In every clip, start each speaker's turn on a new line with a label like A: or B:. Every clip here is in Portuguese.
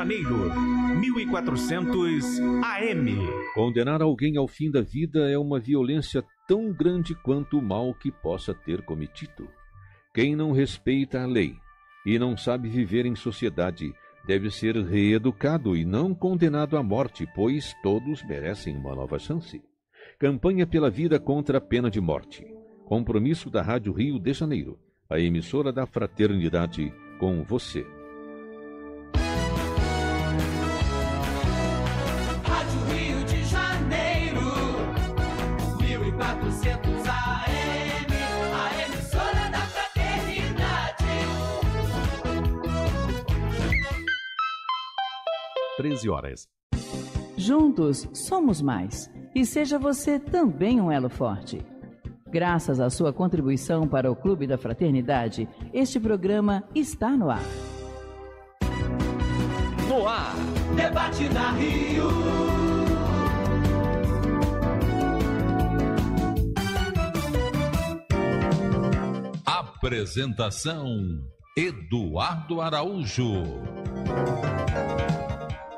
A: Janeiro, 1400
B: AM. Condenar alguém ao fim da vida é uma violência tão grande quanto o mal que possa ter cometido. Quem não respeita a lei e não sabe viver em sociedade deve ser reeducado e não condenado à morte, pois todos merecem uma nova chance. Campanha pela vida contra a pena de morte. Compromisso da Rádio Rio de Janeiro, a emissora da fraternidade com você.
C: 13 horas. Juntos somos mais. E seja você também um elo forte. Graças à sua contribuição para o Clube da Fraternidade, este programa está no ar.
B: No ar, debate na Rio. Apresentação Eduardo Araújo.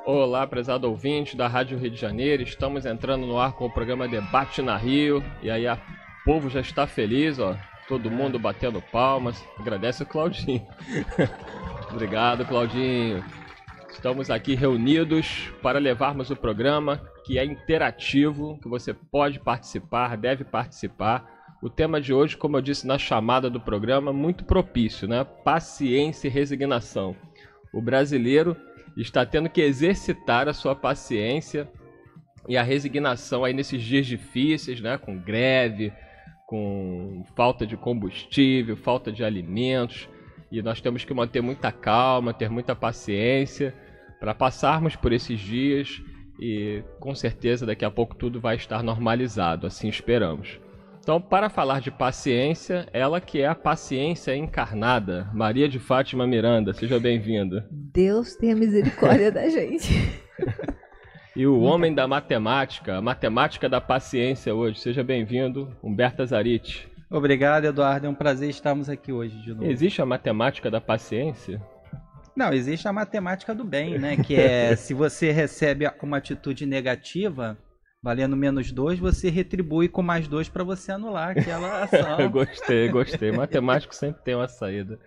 D: Olá, prezado ouvinte da Rádio Rio de Janeiro. Estamos entrando no ar com o programa Debate na Rio. E aí, o povo já está feliz, ó. Todo é. mundo batendo palmas. Agradece o Claudinho. Obrigado, Claudinho. Estamos aqui reunidos para levarmos o programa que é interativo, que você pode participar, deve participar. O tema de hoje, como eu disse na chamada do programa, muito propício, né? Paciência e resignação. O brasileiro está tendo que exercitar a sua paciência e a resignação aí nesses dias difíceis, né? Com greve, com falta de combustível, falta de alimentos. E nós temos que manter muita calma, ter muita paciência para passarmos por esses dias e com certeza daqui a pouco tudo vai estar normalizado, assim esperamos. Então, para falar de paciência, ela que é a paciência encarnada, Maria de Fátima Miranda, seja bem-vinda. Deus
E: tenha misericórdia da gente.
D: E o homem da matemática, a matemática da paciência hoje, seja bem-vindo, Humberto Zarit. Obrigado, Eduardo, é um
A: prazer estarmos aqui hoje de novo. Existe
D: a matemática da paciência? Não, existe
A: a matemática do bem, né? Que é se você recebe uma atitude negativa, valendo
D: menos dois, você retribui com mais dois para você anular aquela ação. eu gostei, gostei. Matemático sempre tem uma saída.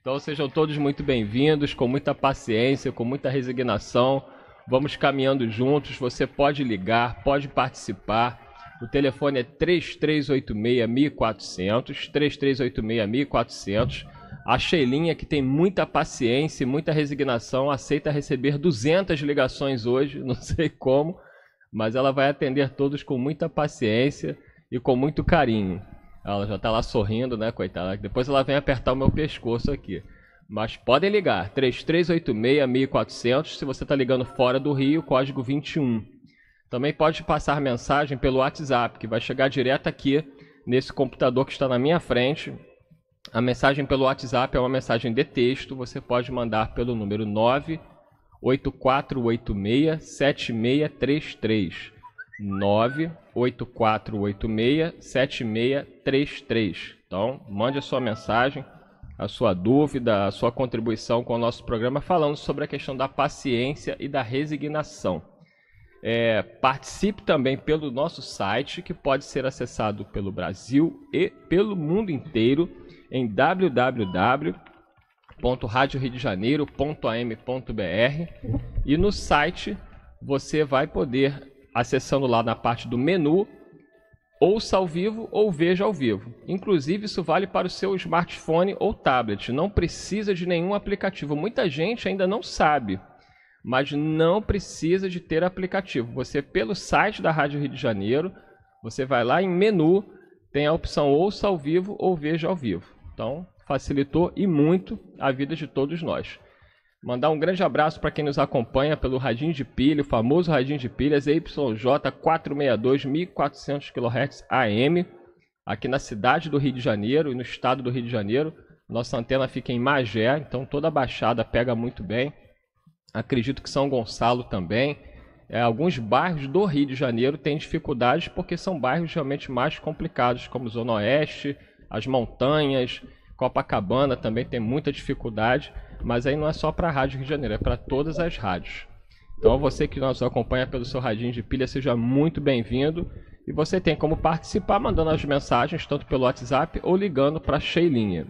D: Então sejam todos muito bem-vindos, com muita paciência, com muita resignação. Vamos caminhando juntos. Você pode ligar, pode participar. O telefone é 3386-1400, 3386-1400. A Sheilinha, que tem muita paciência e muita resignação, aceita receber 200 ligações hoje, não sei como, mas ela vai atender todos com muita paciência e com muito carinho. Ela já está lá sorrindo, né, coitada? Depois ela vem apertar o meu pescoço aqui. Mas podem ligar, 3386-1400, se você está ligando fora do Rio, código 21. Também pode passar mensagem pelo WhatsApp, que vai chegar direto aqui nesse computador que está na minha frente. A mensagem pelo WhatsApp é uma mensagem de texto, você pode mandar pelo número 9 8486-7633. 98486-7633. Então, mande a sua mensagem, a sua dúvida, a sua contribuição com o nosso programa, falando sobre a questão da paciência e da resignação. É, participe também pelo nosso site, que pode ser acessado pelo Brasil e pelo mundo inteiro em www www.radioriodejaneiro.am.br e no site você vai poder, acessando lá na parte do menu, ouça ao vivo ou veja ao vivo. Inclusive, isso vale para o seu smartphone ou tablet. Não precisa de nenhum aplicativo. Muita gente ainda não sabe, mas não precisa de ter aplicativo. Você, pelo site da Rádio Rio de Janeiro, você vai lá em menu, tem a opção ouça ao vivo ou veja ao vivo. Então, facilitou e muito a vida de todos nós. Mandar um grande abraço para quem nos acompanha pelo Radinho de Pilha, o famoso Radinho de Pilhas EYJ462 1400 kHz AM, aqui na cidade do Rio de Janeiro e no estado do Rio de Janeiro. Nossa antena fica em Magé, então toda a baixada pega muito bem. Acredito que São Gonçalo também. É, alguns bairros do Rio de Janeiro têm dificuldades porque são bairros realmente mais complicados, como Zona Oeste, as montanhas, Copacabana também tem muita dificuldade, mas aí não é só para a Rádio Rio de Janeiro, é para todas as rádios. Então você que nos acompanha pelo seu radinho de pilha, seja muito bem-vindo. E você tem como participar mandando as mensagens, tanto pelo WhatsApp ou ligando para a Sheilinha.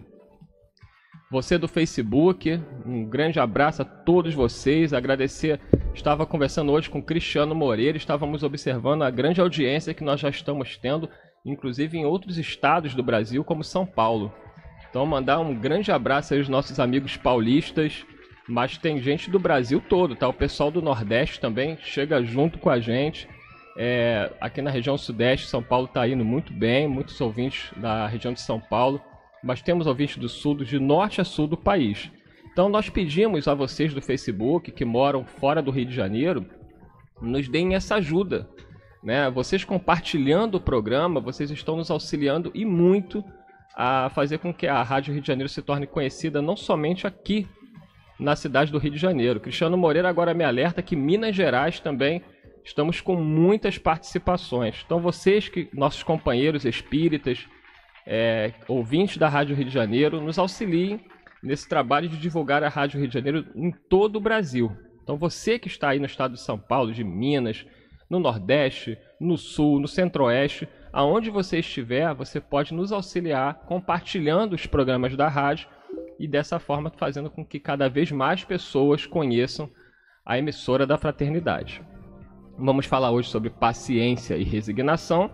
D: Você do Facebook, um grande abraço a todos vocês. Agradecer, estava conversando hoje com Cristiano Moreira, estávamos observando a grande audiência que nós já estamos tendo, inclusive em outros estados do Brasil, como São Paulo. Então, mandar um grande abraço aí aos nossos amigos paulistas. Mas tem gente do Brasil todo, tá? O pessoal do Nordeste também chega junto com a gente. É, aqui na região Sudeste, São Paulo está indo muito bem, muitos ouvintes da região de São Paulo, mas temos ouvintes do Sul, de norte a sul do país. Então nós pedimos a vocês do Facebook que moram fora do Rio de Janeiro, nos deem essa ajuda. Né? Vocês compartilhando o programa, vocês estão nos auxiliando e muito a fazer com que a Rádio Rio de Janeiro se torne conhecida não somente aqui na cidade do Rio de Janeiro. Cristiano Moreira agora me alerta que Minas Gerais também estamos com muitas participações. Então vocês que nossos companheiros espíritas, é, ouvintes da Rádio Rio de Janeiro, nos auxiliem nesse trabalho de divulgar a Rádio Rio de Janeiro em todo o Brasil. Então você que está aí no estado de São Paulo, de Minas, no Nordeste, no Sul, no Centro-Oeste, aonde você estiver, você pode nos auxiliar compartilhando os programas da rádio e dessa forma fazendo com que cada vez mais pessoas conheçam a emissora da fraternidade. Vamos falar hoje sobre paciência e resignação.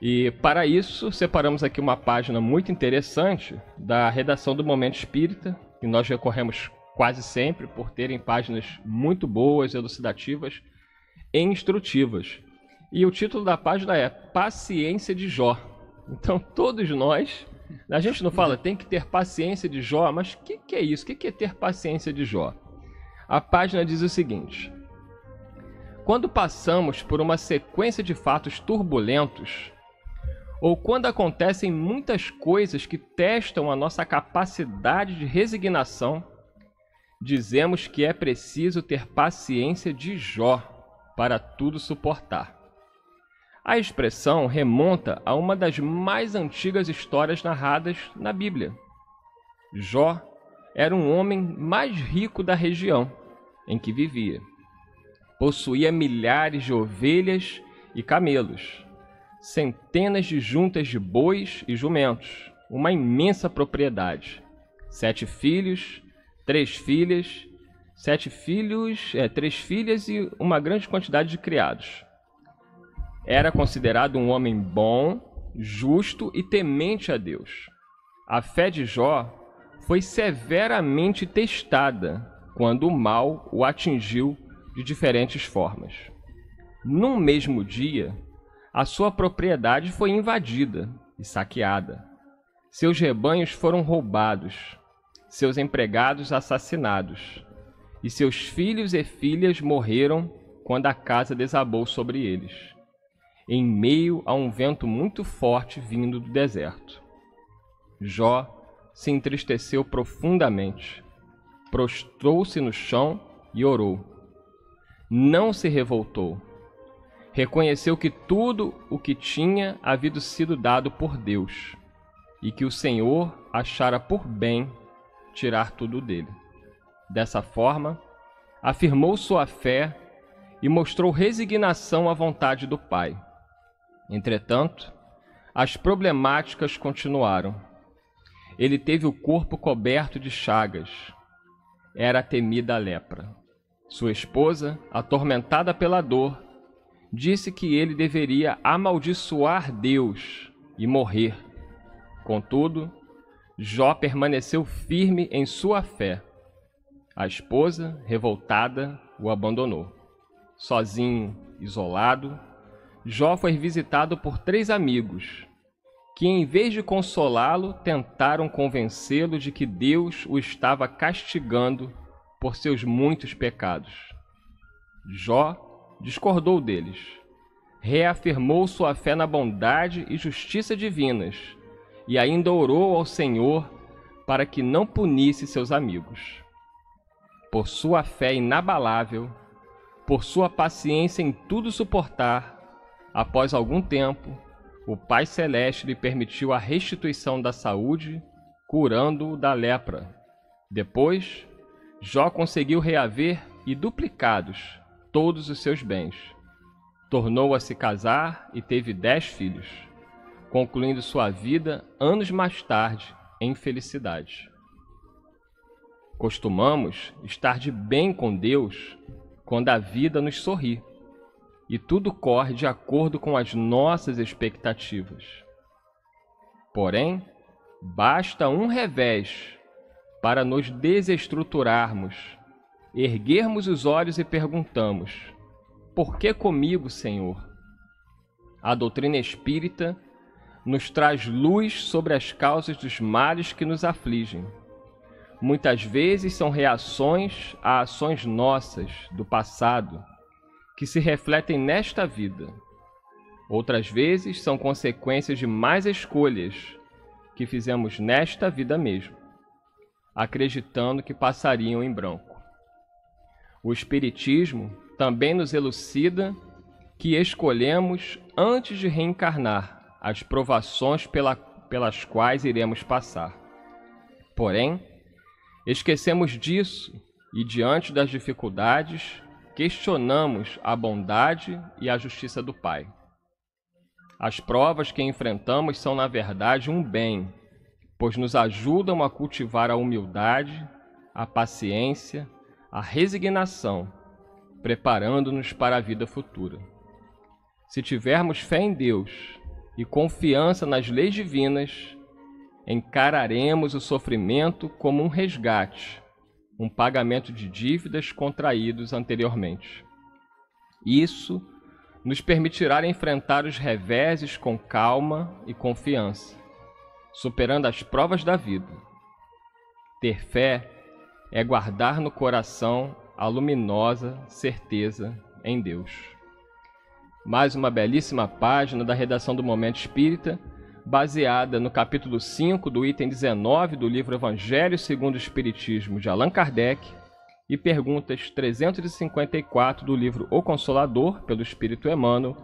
D: E para isso, separamos aqui uma página muito interessante da redação do Momento Espírita, que nós recorremos quase sempre por terem páginas muito boas, elucidativas e instrutivas. E o título da página é Paciência de Jó. Então, todos nós, a gente não fala tem que ter paciência de Jó, mas o que, que é isso? O que, que é ter paciência de Jó? A página diz o seguinte: Quando passamos por uma sequência de fatos turbulentos, ou quando acontecem muitas coisas que testam a nossa capacidade de resignação, dizemos que é preciso ter paciência de Jó para tudo suportar. A expressão remonta a uma das mais antigas histórias narradas na Bíblia. Jó era um homem mais rico da região em que vivia. Possuía milhares de ovelhas e camelos, centenas de juntas de bois e jumentos, uma imensa propriedade. Sete filhos, três filhas, sete filhos, é, três filhas e uma grande quantidade de criados era considerado um homem bom, justo e temente a Deus. A fé de Jó foi severamente testada quando o mal o atingiu de diferentes formas. Num mesmo dia, a sua propriedade foi invadida e saqueada. Seus rebanhos foram roubados, seus empregados assassinados, e seus filhos e filhas morreram quando a casa desabou sobre eles em meio a um vento muito forte vindo do deserto. Jó se entristeceu profundamente, prostrou-se no chão e orou. Não se revoltou. Reconheceu que tudo o que tinha havia sido dado por Deus e que o Senhor achara por bem tirar tudo dele. Dessa forma, afirmou sua fé e mostrou resignação à vontade do Pai. Entretanto, as problemáticas continuaram. Ele teve o corpo coberto de chagas. Era a temida lepra. Sua esposa, atormentada pela dor, disse que ele deveria amaldiçoar Deus e morrer. Contudo, Jó permaneceu firme em sua fé. A esposa, revoltada, o abandonou. Sozinho, isolado, Jó foi visitado por três amigos, que, em vez de consolá-lo, tentaram convencê-lo de que Deus o estava castigando por seus muitos pecados. Jó discordou deles, reafirmou sua fé na bondade e justiça divinas e ainda orou ao Senhor para que não punisse seus amigos. Por sua fé inabalável, por sua paciência em tudo suportar, Após algum tempo, o Pai Celeste lhe permitiu a restituição da saúde, curando-o da lepra. Depois, Jó conseguiu reaver e duplicados todos os seus bens. Tornou a se casar e teve dez filhos, concluindo sua vida anos mais tarde em felicidade. Costumamos estar de bem com Deus quando a vida nos sorri e tudo corre de acordo com as nossas expectativas. Porém, basta um revés para nos desestruturarmos, erguermos os olhos e perguntamos: Por que comigo, Senhor? A doutrina espírita nos traz luz sobre as causas dos males que nos afligem. Muitas vezes são reações a ações nossas do passado que se refletem nesta vida. Outras vezes são consequências de mais escolhas que fizemos nesta vida mesmo, acreditando que passariam em branco. O Espiritismo também nos elucida que escolhemos antes de reencarnar as provações pela, pelas quais iremos passar. Porém, esquecemos disso e, diante das dificuldades, questionamos a bondade e a justiça do Pai. As provas que enfrentamos são, na verdade, um bem, pois nos ajudam a cultivar a humildade, a paciência, a resignação, preparando-nos para a vida futura. Se tivermos fé em Deus e confiança nas leis divinas, encararemos o sofrimento como um resgate um pagamento de dívidas contraídos anteriormente. Isso nos permitirá enfrentar os reveses com calma e confiança, superando as provas da vida. Ter fé é guardar no coração a luminosa certeza em Deus. Mais uma belíssima página da redação do Momento Espírita baseada no capítulo 5 do item 19 do livro Evangelho segundo o Espiritismo de Allan Kardec e perguntas 354 do livro O Consolador, pelo Espírito Emmanuel,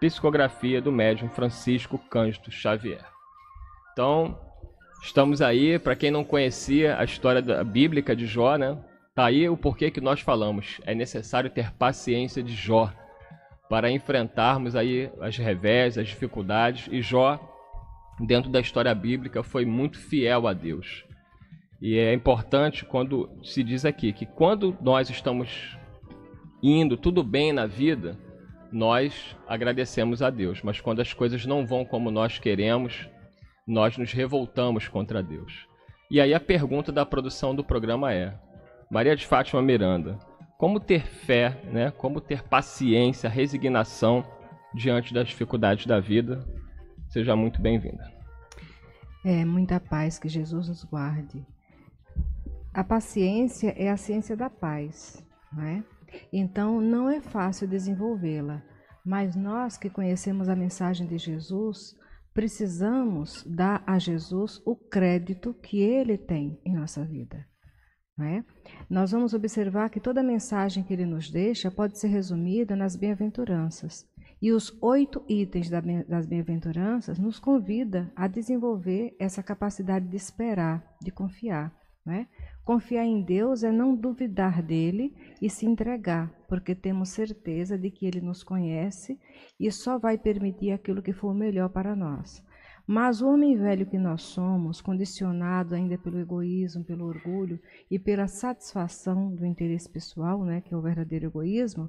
D: psicografia do médium Francisco Cândido Xavier. Então, estamos aí, para quem não conhecia a história da bíblica de Jó, né? Tá aí o porquê que nós falamos. É necessário ter paciência de Jó para enfrentarmos aí as revés, as dificuldades. E Jó dentro da história bíblica, foi muito fiel a Deus. E é importante quando se diz aqui que quando nós estamos indo tudo bem na vida, nós agradecemos a Deus, mas quando as coisas não vão como nós queremos, nós nos revoltamos contra Deus. E aí a pergunta da produção do programa é: Maria de Fátima Miranda, como ter fé, né? Como ter paciência, resignação diante das dificuldades da vida? Seja muito bem-vinda.
E: É, muita paz, que Jesus nos guarde. A paciência é a ciência da paz, não é? Então, não é fácil desenvolvê-la, mas nós que conhecemos a mensagem de Jesus, precisamos dar a Jesus o crédito que ele tem em nossa vida. É? Nós vamos observar que toda mensagem que ele nos deixa pode ser resumida nas bem-aventuranças. E os oito itens das bem-aventuranças nos convida a desenvolver essa capacidade de esperar, de confiar. Né? Confiar em Deus é não duvidar dele e se entregar, porque temos certeza de que ele nos conhece e só vai permitir aquilo que for melhor para nós. Mas o homem velho que nós somos, condicionado ainda pelo egoísmo, pelo orgulho e pela satisfação do interesse pessoal, né, que é o verdadeiro egoísmo,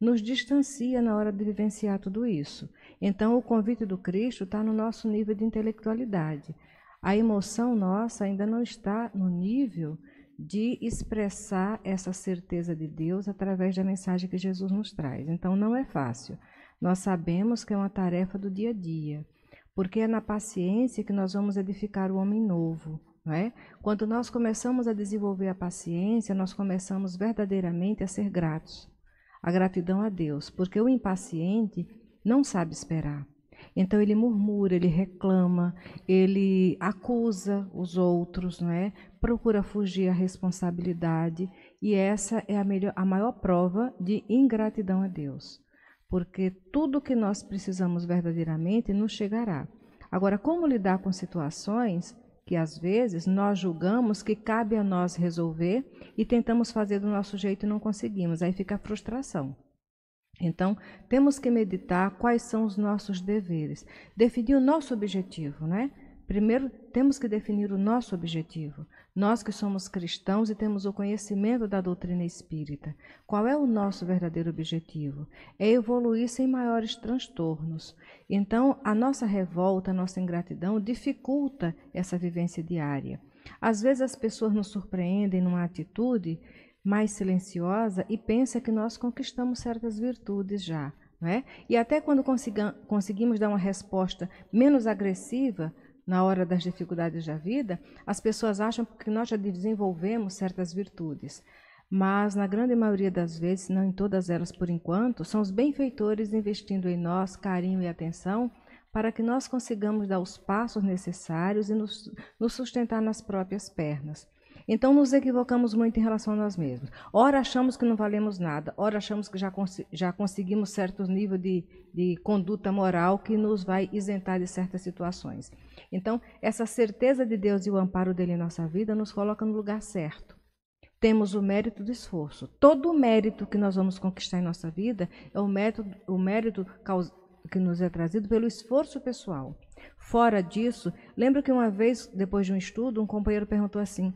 E: nos distancia na hora de vivenciar tudo isso. Então, o convite do Cristo está no nosso nível de intelectualidade. A emoção nossa ainda não está no nível de expressar essa certeza de Deus através da mensagem que Jesus nos traz. Então, não é fácil. Nós sabemos que é uma tarefa do dia a dia, porque é na paciência que nós vamos edificar o homem novo. É? Quando nós começamos a desenvolver a paciência, nós começamos verdadeiramente a ser gratos. A gratidão a Deus, porque o impaciente não sabe esperar. Então ele murmura, ele reclama, ele acusa os outros, não é? Procura fugir à responsabilidade, e essa é a melhor a maior prova de ingratidão a Deus porque tudo que nós precisamos verdadeiramente nos chegará. Agora, como lidar com situações que às vezes nós julgamos que cabe a nós resolver e tentamos fazer do nosso jeito e não conseguimos, aí fica a frustração. Então, temos que meditar quais são os nossos deveres, definir o nosso objetivo, né? Primeiro, temos que definir o nosso objetivo. Nós que somos cristãos e temos o conhecimento da doutrina espírita, qual é o nosso verdadeiro objetivo? É evoluir sem maiores transtornos. Então, a nossa revolta, a nossa ingratidão dificulta essa vivência diária. Às vezes as pessoas nos surpreendem numa atitude mais silenciosa e pensa que nós conquistamos certas virtudes já. É? E até quando consiga, conseguimos dar uma resposta menos agressiva, na hora das dificuldades da vida, as pessoas acham que nós já desenvolvemos certas virtudes. Mas, na grande maioria das vezes, não em todas elas por enquanto, são os benfeitores investindo em nós carinho e atenção para que nós consigamos dar os passos necessários e nos, nos sustentar nas próprias pernas. Então nos equivocamos muito em relação a nós mesmos. Ora achamos que não valemos nada, ora achamos que já, cons já conseguimos certo nível de, de conduta moral que nos vai isentar de certas situações. Então, essa certeza de Deus e o amparo dele em nossa vida nos coloca no lugar certo. Temos o mérito do esforço. Todo o mérito que nós vamos conquistar em nossa vida é o o mérito que nos é trazido pelo esforço pessoal. Fora disso, lembro que uma vez, depois de um estudo, um companheiro perguntou assim: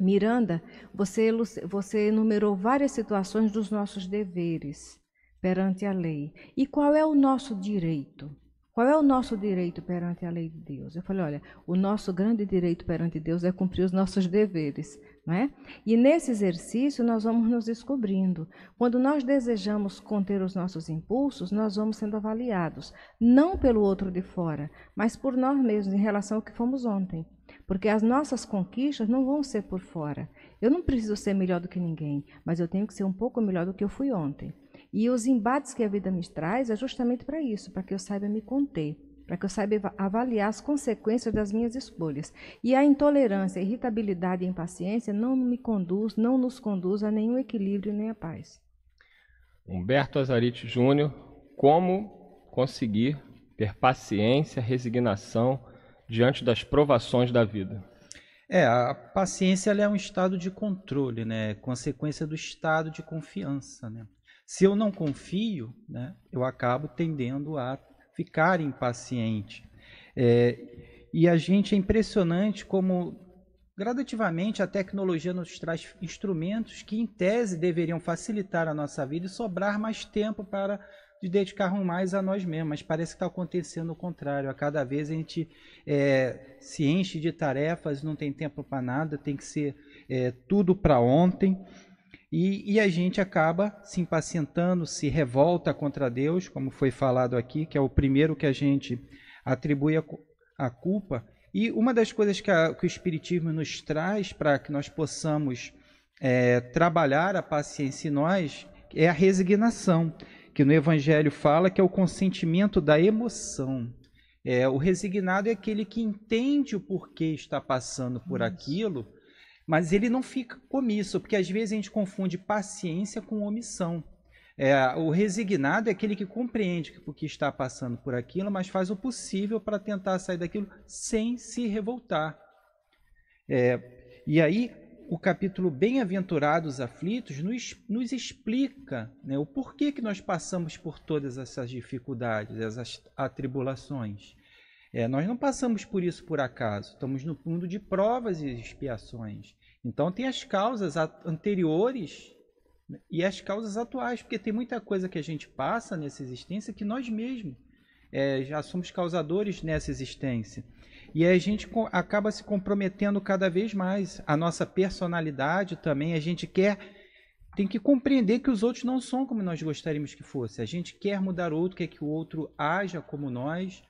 E: Miranda, você, você enumerou várias situações dos nossos deveres perante a lei. E qual é o nosso direito? Qual é o nosso direito perante a lei de Deus? Eu falei, olha, o nosso grande direito perante Deus é cumprir os nossos deveres, não é? E nesse exercício nós vamos nos descobrindo. Quando nós desejamos conter os nossos impulsos, nós vamos sendo avaliados, não pelo outro de fora, mas por nós mesmos em relação ao que fomos ontem. Porque as nossas conquistas não vão ser por fora. Eu não preciso ser melhor do que ninguém, mas eu tenho que ser um pouco melhor do que eu fui ontem. E os embates que a vida me traz é justamente para isso, para que eu saiba me conter, para que eu saiba avaliar as consequências das minhas escolhas. E a intolerância, a irritabilidade e impaciência não me conduz, não nos conduz a nenhum equilíbrio nem a paz.
D: Humberto Azarite Júnior, como conseguir ter paciência, resignação diante das provações da vida?
A: É, a paciência é um estado de controle, né? É consequência do estado de confiança, né? Se eu não confio, né, eu acabo tendendo a ficar impaciente. É, e a gente é impressionante como gradativamente a tecnologia nos traz instrumentos que em tese deveriam facilitar a nossa vida e sobrar mais tempo para de dedicarmos mais a nós mesmos, mas parece que está acontecendo o contrário. A cada vez a gente é, se enche de tarefas, não tem tempo para nada, tem que ser é, tudo para ontem. E, e, a gente acaba se impacientando, se revolta contra Deus, como foi falado aqui, que é o primeiro que a gente atribui a, a culpa. E uma das coisas que, a, que o Espiritismo nos traz para que nós possamos é, trabalhar a paciência em nós é a resignação que no Evangelho fala que é o consentimento da emoção. É, o resignado é aquele que entende o porquê está passando por Isso. aquilo, mas ele não fica comisso, porque às vezes a gente confunde paciência com omissão. É, o resignado é aquele que compreende o que está passando por aquilo, mas faz o possível para tentar sair daquilo sem se revoltar. É, e aí, o capítulo Bem-aventurados aflitos nos, nos explica né, o porquê que nós passamos por todas essas dificuldades, essas atribulações. É, nós não passamos por isso por acaso, estamos no mundo de provas e expiações. Então, tem as causas anteriores né, e as causas atuais, porque tem muita coisa que a gente passa nessa existência que nós mesmos é, já somos causadores nessa existência. E a gente acaba se comprometendo cada vez mais. A nossa personalidade também, a gente quer tem que compreender que os outros não são como nós gostaríamos que fosse. A gente quer mudar o outro, quer que o outro haja como nós.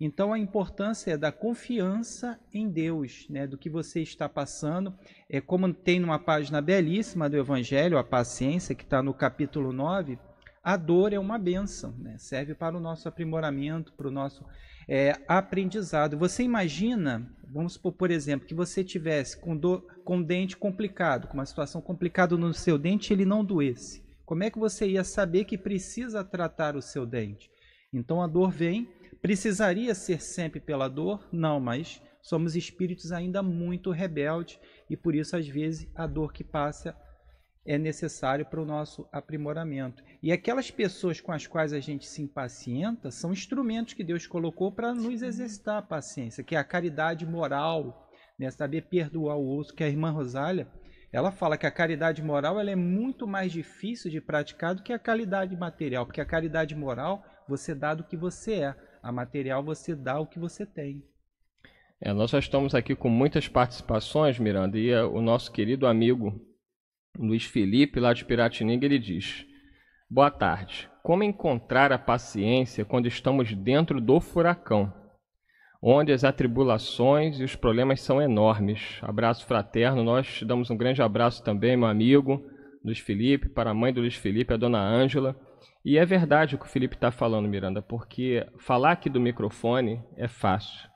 A: Então a importância é da confiança em Deus, né, do que você está passando. É como tem numa página belíssima do Evangelho, a paciência, que está no capítulo 9, a dor é uma bênção, né? serve para o nosso aprimoramento, para o nosso é, aprendizado. Você imagina, vamos supor, por exemplo, que você tivesse com, do, com dente complicado, com uma situação complicada no seu dente, ele não doesse. Como é que você ia saber que precisa tratar o seu dente? Então a dor vem, precisaria ser sempre pela dor? Não, mas somos espíritos ainda muito rebeldes e por isso às vezes a dor que passa é necessário para o nosso aprimoramento. E aquelas pessoas com as quais a gente se impacienta são instrumentos que Deus colocou para nos exercitar a paciência, que é a caridade moral, né? saber perdoar o outro, que a irmã Rosália, ela fala que a caridade moral ela é muito mais difícil de praticar do que a caridade material, porque a caridade moral você dá do que você é, a material você dá o que você tem.
D: É, nós já estamos aqui com muitas participações, Miranda, e é o nosso querido amigo Luiz Felipe, lá de Piratininga, ele diz: Boa tarde. Como encontrar a paciência quando estamos dentro do furacão, onde as atribulações e os problemas são enormes? Abraço fraterno. Nós te damos um grande abraço também, meu amigo Luiz Felipe, para a mãe do Luiz Felipe, a dona Ângela. E é verdade o que o Felipe está falando, Miranda, porque falar aqui do microfone é fácil.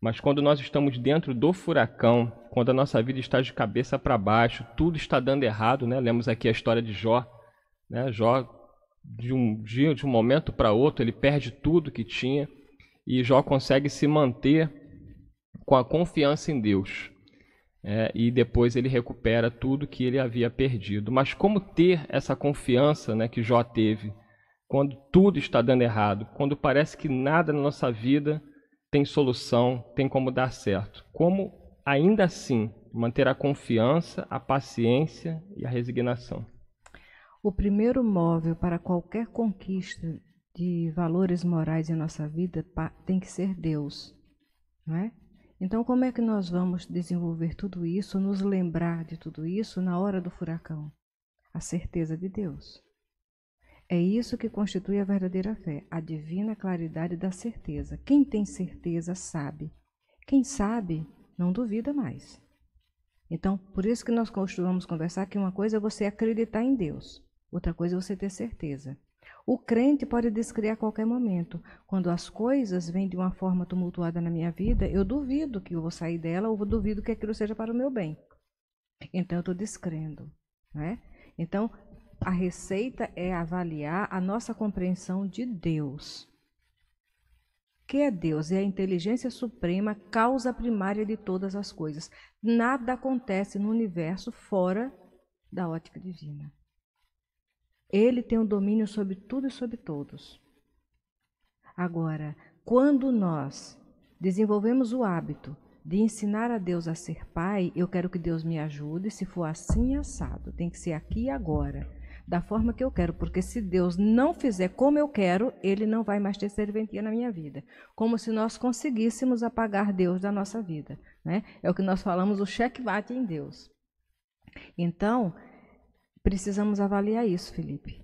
D: Mas quando nós estamos dentro do furacão, quando a nossa vida está de cabeça para baixo, tudo está dando errado, né? Lemos aqui a história de Jó, né? Jó de um dia, de um momento para outro, ele perde tudo que tinha e Jó consegue se manter com a confiança em Deus. É, e depois ele recupera tudo que ele havia perdido. Mas como ter essa confiança né, que Jó teve quando tudo está dando errado, quando parece que nada na nossa vida tem solução, tem como dar certo. Como ainda assim manter a confiança, a paciência e a resignação?
E: O primeiro móvel para qualquer conquista de valores morais em nossa vida tem que ser Deus, não é? Então, como é que nós vamos desenvolver tudo isso, nos lembrar de tudo isso na hora do furacão? A certeza de Deus. É isso que constitui a verdadeira fé, a divina claridade da certeza. Quem tem certeza sabe. Quem sabe não duvida mais. Então, por isso que nós costumamos conversar que uma coisa é você acreditar em Deus, outra coisa é você ter certeza. O crente pode descriar a qualquer momento. Quando as coisas vêm de uma forma tumultuada na minha vida, eu duvido que eu vou sair dela ou duvido que aquilo seja para o meu bem. Então, eu estou descrendo. Né? Então, a receita é avaliar a nossa compreensão de Deus. Que é Deus? É a inteligência suprema, causa primária de todas as coisas. Nada acontece no universo fora da ótica divina. Ele tem o um domínio sobre tudo e sobre todos. Agora, quando nós desenvolvemos o hábito de ensinar a Deus a ser pai, eu quero que Deus me ajude, se for assim assado, tem que ser aqui e agora da forma que eu quero, porque se Deus não fizer como eu quero, ele não vai mais ter serventia na minha vida. Como se nós conseguíssemos apagar Deus da nossa vida. Né? É o que nós falamos, o checkmate em Deus. Então, precisamos avaliar isso, Felipe.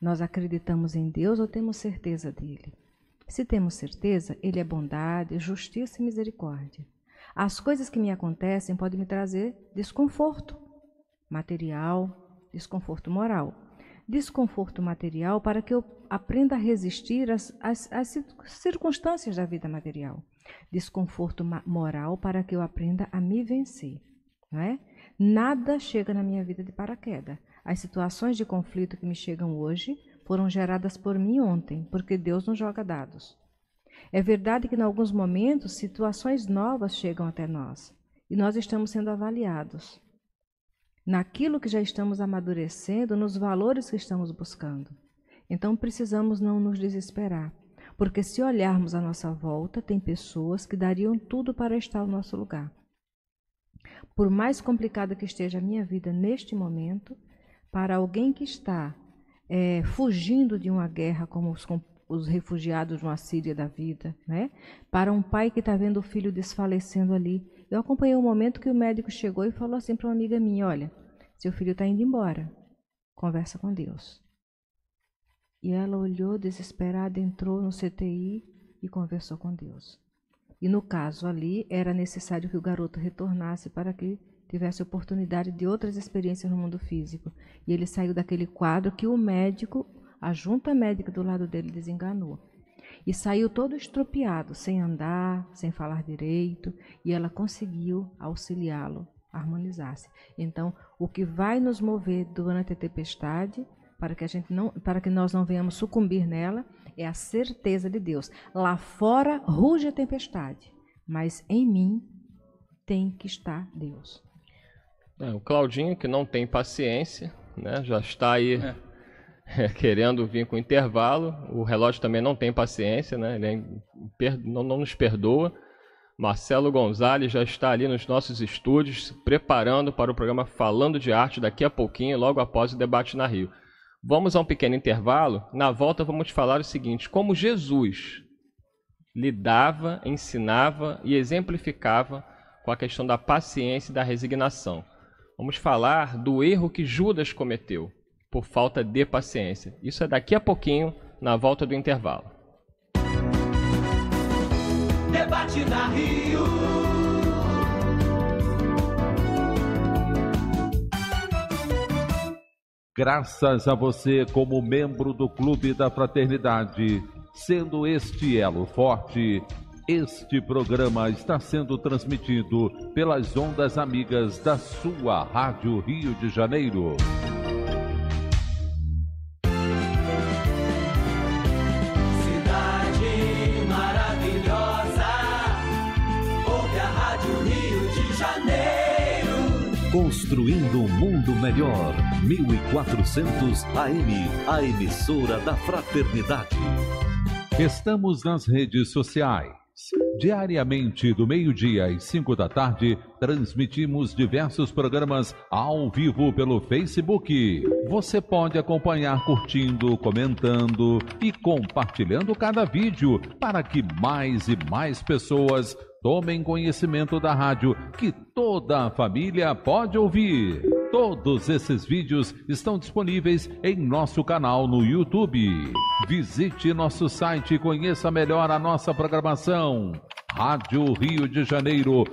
E: Nós acreditamos em Deus ou temos certeza dele? Se temos certeza, ele é bondade, justiça e misericórdia. As coisas que me acontecem podem me trazer desconforto material, desconforto moral, desconforto material, para que eu aprenda a resistir às, às, às circunstâncias da vida material, desconforto moral, para que eu aprenda a me vencer. Não é? Nada chega na minha vida de paraquedas. As situações de conflito que me chegam hoje foram geradas por mim ontem, porque Deus não joga dados. É verdade que, em alguns momentos, situações novas chegam até nós e nós estamos sendo avaliados naquilo que já estamos amadurecendo, nos valores que estamos buscando. Então precisamos não nos desesperar, porque se olharmos à nossa volta, tem pessoas que dariam tudo para estar no nosso lugar. Por mais complicada que esteja a minha vida neste momento, para alguém que está é, fugindo de uma guerra como os, os refugiados de uma Síria da vida, né? para um pai que está vendo o filho desfalecendo ali, eu acompanhei o um momento que o médico chegou e falou assim para uma amiga minha: Olha, seu filho está indo embora, conversa com Deus. E ela olhou desesperada, entrou no CTI e conversou com Deus. E no caso ali, era necessário que o garoto retornasse para que tivesse oportunidade de outras experiências no mundo físico. E ele saiu daquele quadro que o médico, a junta médica do lado dele, desenganou e saiu todo estropiado, sem andar, sem falar direito, e ela conseguiu auxiliá-lo a harmonizar-se. Então, o que vai nos mover durante a tempestade, para que a gente não, para que nós não venhamos sucumbir nela, é a certeza de Deus. Lá fora ruge a tempestade, mas em mim tem que estar Deus.
D: É, o Claudinho que não tem paciência, né? Já está aí é querendo vir com intervalo. O relógio também não tem paciência, né? Ele é, não, não nos perdoa. Marcelo Gonzalez já está ali nos nossos estúdios, se preparando para o programa Falando de Arte daqui a pouquinho, logo após o debate na Rio. Vamos a um pequeno intervalo. Na volta, vamos falar o seguinte: como Jesus lidava, ensinava e exemplificava com a questão da paciência e da resignação. Vamos falar do erro que Judas cometeu por falta de paciência. Isso é daqui a pouquinho, na volta do intervalo.
C: Debate na Rio.
B: Graças a você, como membro do Clube da Fraternidade, sendo este elo forte, este programa está sendo transmitido pelas ondas amigas da sua Rádio Rio de Janeiro. Construindo um mundo melhor. 1400 AM, a emissora da fraternidade. Estamos nas redes sociais. Diariamente, do meio-dia às 5 da tarde, transmitimos diversos programas ao vivo pelo Facebook. Você pode acompanhar curtindo, comentando e compartilhando cada vídeo para que mais e mais pessoas Tomem conhecimento da rádio que toda a família pode ouvir. Todos esses vídeos estão disponíveis em nosso canal no YouTube. Visite nosso site e conheça melhor a nossa programação. Rádio Rio de Janeiro.am.br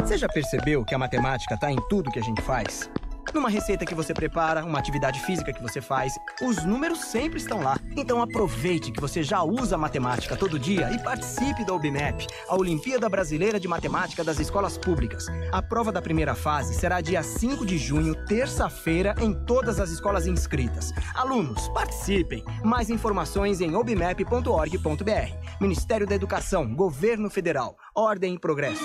A: Você já percebeu que a matemática está em tudo que a gente faz? Numa receita que você prepara, uma atividade física que você faz, os números sempre estão lá. Então aproveite que você já usa matemática todo dia e participe da OBMEP, a Olimpíada Brasileira de Matemática das Escolas Públicas. A prova da primeira fase será dia 5 de junho, terça-feira, em todas as escolas inscritas. Alunos, participem! Mais informações em obmap.org.br. Ministério da Educação, Governo Federal, Ordem e Progresso.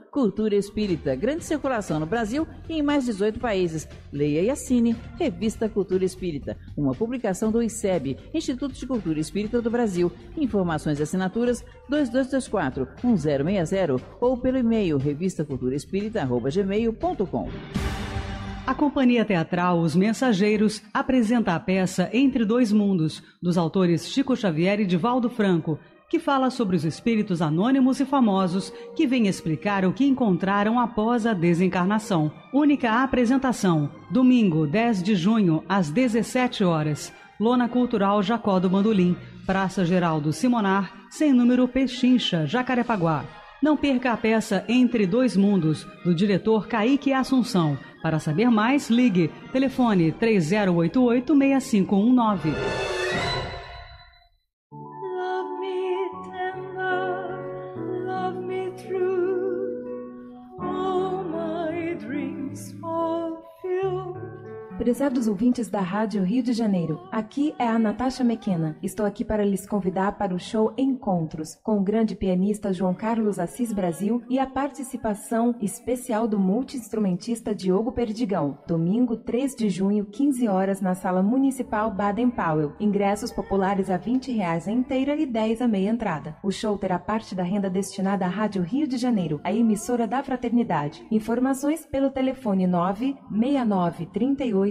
C: Cultura Espírita, grande circulação no Brasil e em mais 18 países. Leia e assine Revista Cultura Espírita, uma publicação do ICEB, Instituto de Cultura Espírita do Brasil. Informações e assinaturas 2224 1060 ou pelo e-mail revistaculturaespírita@gmail.com. A Companhia Teatral Os Mensageiros apresenta a peça Entre Dois Mundos, dos autores Chico Xavier e Divaldo Franco, que fala sobre os espíritos anônimos e famosos que vêm explicar o que encontraram após a desencarnação. Única apresentação, domingo 10 de junho, às 17 horas, Lona Cultural Jacó do Mandolim, Praça Geraldo Simonar, sem número Pechincha, Jacarepaguá. Não perca a peça Entre Dois Mundos, do diretor Kaique Assunção. Para saber mais, ligue telefone 3088 6519.
E: Prezados ouvintes da Rádio Rio de Janeiro, aqui é a Natasha Mequena. Estou aqui para lhes convidar para o show Encontros, com o grande pianista João Carlos Assis Brasil e a participação especial do multi-instrumentista Diogo Perdigão. Domingo 3 de junho, 15 horas, na Sala Municipal Baden-Powell. Ingressos populares a 20 reais a inteira e 10 a meia entrada. O show terá parte da renda destinada à Rádio Rio de Janeiro, a emissora da Fraternidade. Informações pelo telefone 96938.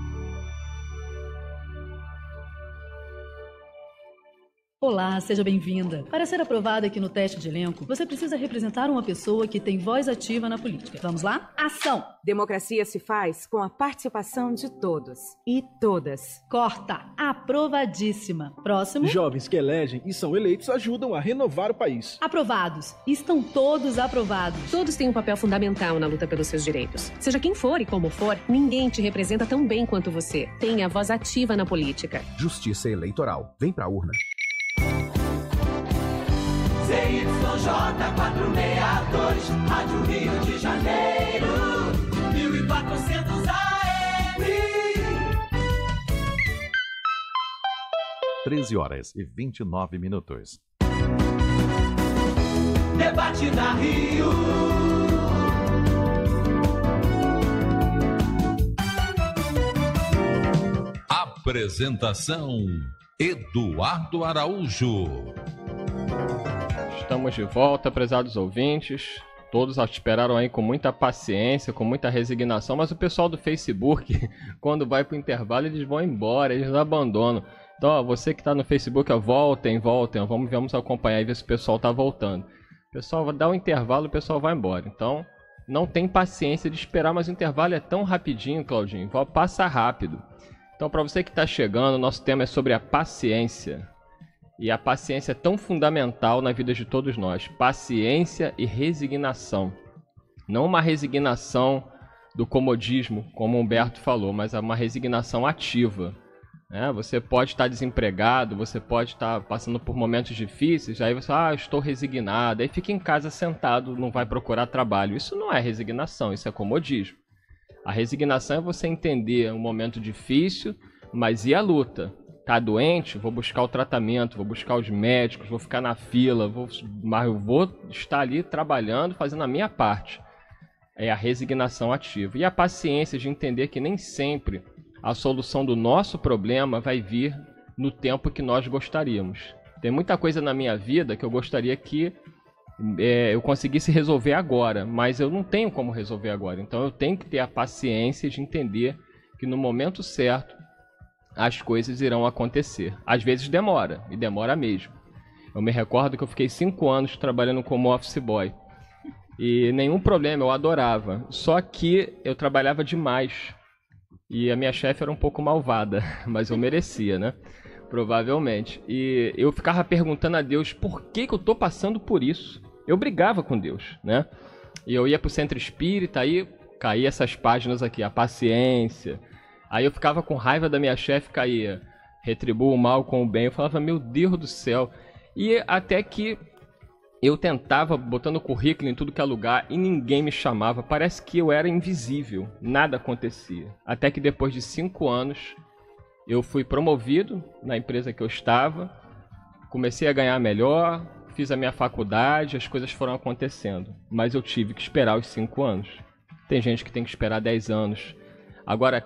C: Olá, seja bem-vinda. Para ser aprovada aqui no teste de elenco, você precisa representar uma pessoa que tem voz ativa na política. Vamos lá? Ação! Democracia se faz com a participação de todos e todas. Corta! Aprovadíssima. Próximo.
B: Jovens que elegem e são eleitos
C: ajudam a renovar o país. Aprovados. Estão todos aprovados. Todos têm um papel fundamental na luta pelos seus direitos. Seja quem for e como for, ninguém te representa tão bem quanto você. Tenha voz ativa na política. Justiça Eleitoral. Vem pra urna. CYJ 462, Rádio Rio de Janeiro, 1400 AM.
B: 13 horas e 29 minutos.
C: Debate da Rio.
D: Apresentação Eduardo Araújo. Estamos de volta, prezados ouvintes. Todos esperaram aí com muita paciência, com muita resignação, mas o pessoal do Facebook, quando vai pro intervalo, eles vão embora, eles abandonam. Então, ó, você que está no Facebook, ó, voltem, voltem, ó, vamos, vamos acompanhar e ver se o pessoal está voltando. O pessoal dá um intervalo, o pessoal vai embora. Então, não tem paciência de esperar, mas o intervalo é tão rapidinho, Claudinho, passa rápido. Então, para você que está chegando, nosso tema é sobre a paciência. E a paciência é tão fundamental na vida de todos nós. Paciência e resignação. Não uma resignação do comodismo, como Humberto falou, mas é uma resignação ativa. Né? Você pode estar desempregado, você pode estar passando por momentos difíceis, aí você, ah, estou resignado, aí fica em casa sentado, não vai procurar trabalho. Isso não é resignação, isso é comodismo. A resignação é você entender um momento difícil, mas e a luta? tá doente, vou buscar o tratamento, vou buscar os médicos, vou ficar na fila, vou, mas eu vou estar ali trabalhando, fazendo a minha parte. É a resignação ativa. E a paciência de entender que nem sempre a solução do nosso problema vai vir no tempo que nós gostaríamos. Tem muita coisa na minha vida que eu gostaria que é, eu conseguisse resolver agora, mas eu não tenho como resolver agora. Então eu tenho que ter a paciência de entender que no momento certo as coisas irão acontecer. Às vezes demora, e demora mesmo. Eu me recordo que eu fiquei cinco anos trabalhando como office boy. E nenhum problema, eu adorava. Só que eu trabalhava demais. E a minha chefe era um pouco malvada, mas eu merecia, né? Provavelmente. E eu ficava perguntando a Deus por que, que eu tô passando por isso. Eu brigava com Deus, né? E eu ia pro centro espírita, aí caí essas páginas aqui, a paciência, Aí eu ficava com raiva da minha chefe, caía. retribuía o mal com o bem. Eu falava, meu Deus do céu. E até que eu tentava, botando currículo em tudo que é lugar, e ninguém me chamava. Parece que eu era invisível. Nada acontecia. Até que depois de cinco anos, eu fui promovido na empresa que eu estava. Comecei a ganhar melhor, fiz a minha faculdade, as coisas foram acontecendo. Mas eu tive que esperar os cinco anos. Tem gente que tem que esperar dez anos. Agora,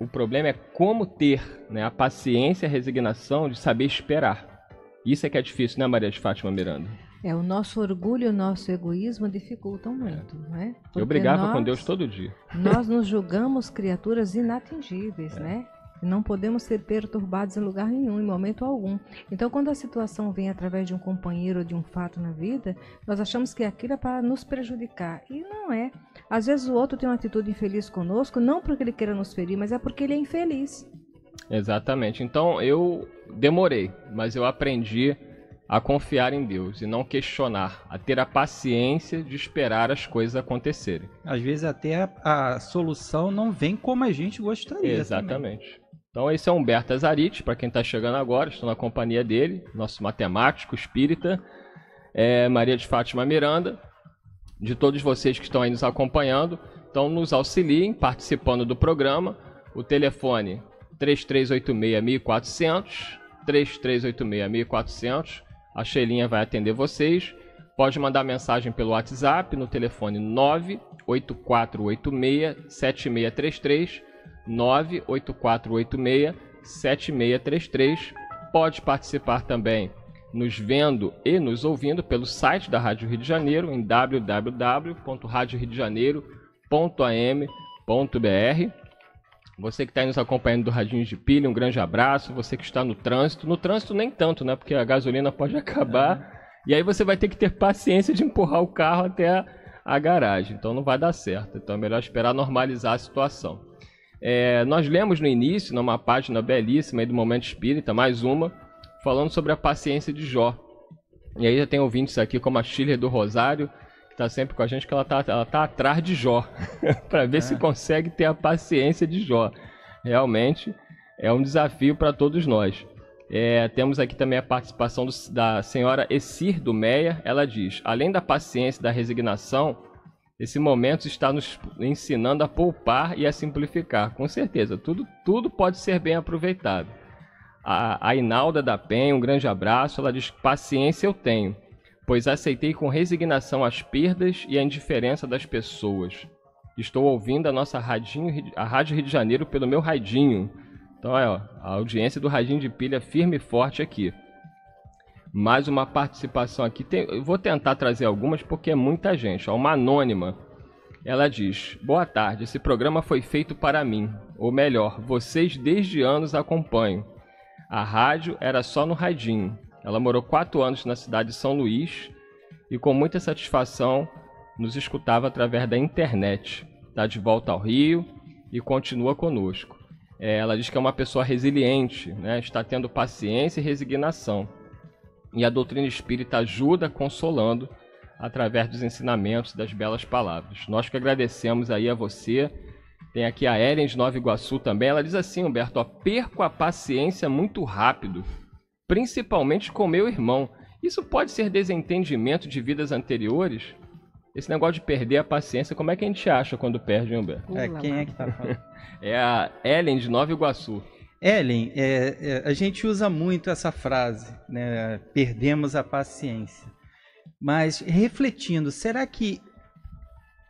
D: o problema é como ter né, a paciência e a resignação de saber esperar. Isso é que é difícil, né, Maria de Fátima Miranda?
E: É, o nosso orgulho e o nosso egoísmo dificultam muito, é. né? Porque Eu brigava nós, com Deus todo dia. Nós nos julgamos criaturas inatingíveis, é. né? Não podemos ser perturbados em lugar nenhum, em momento algum. Então, quando a situação vem através de um companheiro ou de um fato na vida, nós achamos que aquilo é para nos prejudicar. E não é. Às vezes o outro tem uma atitude infeliz conosco, não porque ele queira nos ferir, mas é porque ele é infeliz.
D: Exatamente. Então, eu demorei, mas eu aprendi a confiar em Deus e não questionar, a ter a paciência de esperar as coisas acontecerem.
A: Às vezes até a, a solução não vem como a gente gostaria. Exatamente. Também.
D: Então esse é Humberto Azarit, para quem está chegando agora, estou na companhia dele, nosso matemático espírita, é Maria de Fátima Miranda, de todos vocês que estão aí nos acompanhando. Então nos auxiliem participando do programa. O telefone 3386-1400, 3386-1400. A Xelinha vai atender vocês. Pode mandar mensagem pelo WhatsApp no telefone 98486-7633 98486 7633. Pode participar também nos vendo e nos ouvindo pelo site da Rádio Rio de Janeiro em www.radioriodejaneiro.am.br. Você que está nos acompanhando do Radinho de Pilha, um grande abraço. Você que está no trânsito, no trânsito nem tanto, né? Porque a gasolina pode acabar. E aí você vai ter que ter paciência de empurrar o carro até a, a garagem. Então não vai dar certo. Então é melhor esperar normalizar a situação. É, nós lemos no início, numa página belíssima aí do Momento Espírita, mais uma, falando sobre a paciência de Jó. E aí já tem ouvintes aqui, como a Schiller do Rosário, que está sempre com a gente, que ela está ela tá atrás de Jó, para ver é. se consegue ter a paciência de Jó. Realmente é um desafio para todos nós. É, temos aqui também a participação do, da senhora Essir do Meia. Ela diz: além da paciência e da resignação, esse momento está nos ensinando a poupar e a simplificar. Com certeza, tudo, tudo pode ser bem aproveitado. A, a Inalda da PEN, um grande abraço. Ela diz: Paciência eu tenho, pois aceitei com resignação as perdas e a indiferença das pessoas. Estou ouvindo a nossa radinho, a Rádio Rio de Janeiro pelo meu radinho. Então, é, ó, a audiência do Radinho de Pilha firme e forte aqui mais uma participação aqui. Tem, eu vou tentar trazer algumas porque é muita gente. Ó, uma anônima. Ela diz: Boa tarde, esse programa foi feito para mim. Ou melhor, vocês desde anos acompanham. A rádio era só no radinho. Ela morou quatro anos na cidade de São Luís e com muita satisfação nos escutava através da internet. Está de volta ao Rio e continua conosco. É, ela diz que é uma pessoa resiliente, né? está tendo paciência e resignação e a doutrina espírita ajuda consolando através dos ensinamentos das belas palavras. Nós que agradecemos aí a você. Tem aqui a Ellen de Nova Iguaçu também. Ela diz assim, Humberto, ó, perco a paciência muito rápido, principalmente com meu irmão. Isso pode ser desentendimento de vidas anteriores? Esse negócio de perder a paciência, como é que a gente acha quando perde, Humberto? É, quem é que tá falando? é a Ellen de Nova Iguaçu.
A: Ellen, é, é, a gente usa muito essa frase, né? perdemos a paciência. Mas refletindo, será que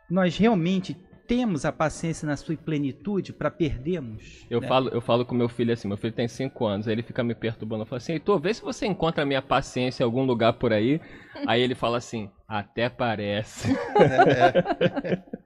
A: nós realmente temos a paciência na sua plenitude para perdermos?
D: Eu, né? falo, eu falo com meu filho assim, meu filho tem 5 anos, aí ele fica me perturbando, eu falo assim, Heitor, vê se você encontra a minha paciência em algum lugar por aí. aí ele fala assim, até parece. É, é